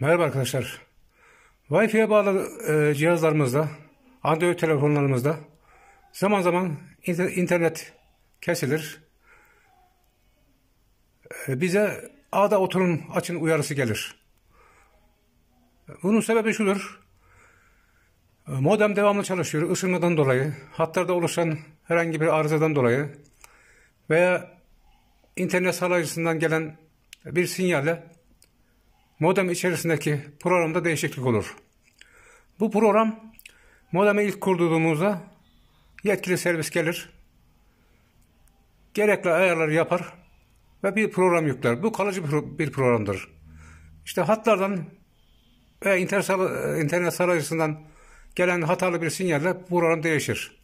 Merhaba arkadaşlar. Wi-Fi'ye bağlı e, cihazlarımızda, Android telefonlarımızda zaman zaman inter internet kesilir. E, bize ağda oturun açın uyarısı gelir. Bunun sebebi şudur. E, modem devamlı çalışıyor ısınmadan dolayı, hatlarda oluşan herhangi bir arızadan dolayı veya internet sağlayıcısından gelen bir sinyalle modem içerisindeki programda değişiklik olur. Bu program modemi ilk kurduğumuzda yetkili servis gelir. Gerekli ayarları yapar ve bir program yükler. Bu kalıcı bir programdır. İşte hatlardan veya internet sarayısından gelen hatalı bir sinyalle program değişir.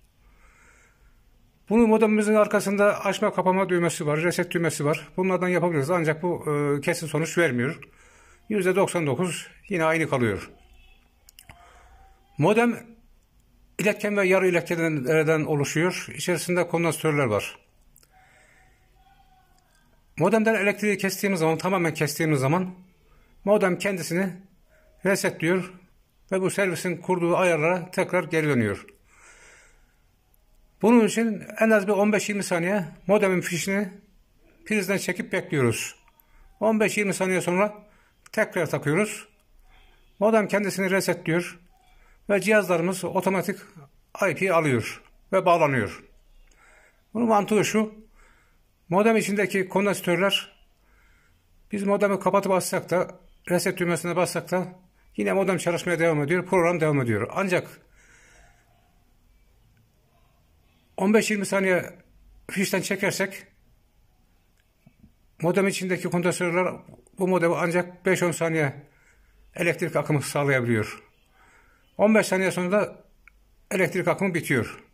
Bunu modemimizin arkasında açma kapama düğmesi var, reset düğmesi var. Bunlardan yapabiliriz ancak bu e, kesin sonuç vermiyor. %99 yine aynı kalıyor. Modem iletken ve yarı iletkenlerden oluşuyor. İçerisinde kondansatörler var. Modemden elektriği kestiğimiz zaman, tamamen kestiğimiz zaman modem kendisini resetliyor ve bu servisin kurduğu ayarlara tekrar geri dönüyor. Bunun için en az bir 15-20 saniye modemin fişini prizden çekip bekliyoruz. 15-20 saniye sonra Tekrar takıyoruz. Modem kendisini resetliyor ve cihazlarımız otomatik IP alıyor ve bağlanıyor. Bunun mantığı şu. Modem içindeki kondansatörler biz modemi kapatıp bassak da reset düğmesine bassak da yine modem çalışmaya devam ediyor. Program devam ediyor. Ancak 15-20 saniye fişten çekersek modem içindeki kondansatörler bu model ancak 5-10 saniye elektrik akımı sağlayabiliyor. 15 saniye sonunda elektrik akımı bitiyor.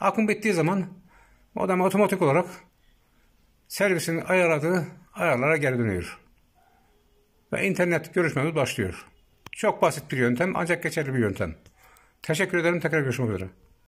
Akım bittiği zaman modem otomatik olarak servisin ayarladığı ayarlara geri dönüyor. Ve internet görüşmemiz başlıyor. Çok basit bir yöntem ancak geçerli bir yöntem. Teşekkür ederim. Tekrar görüşmek üzere.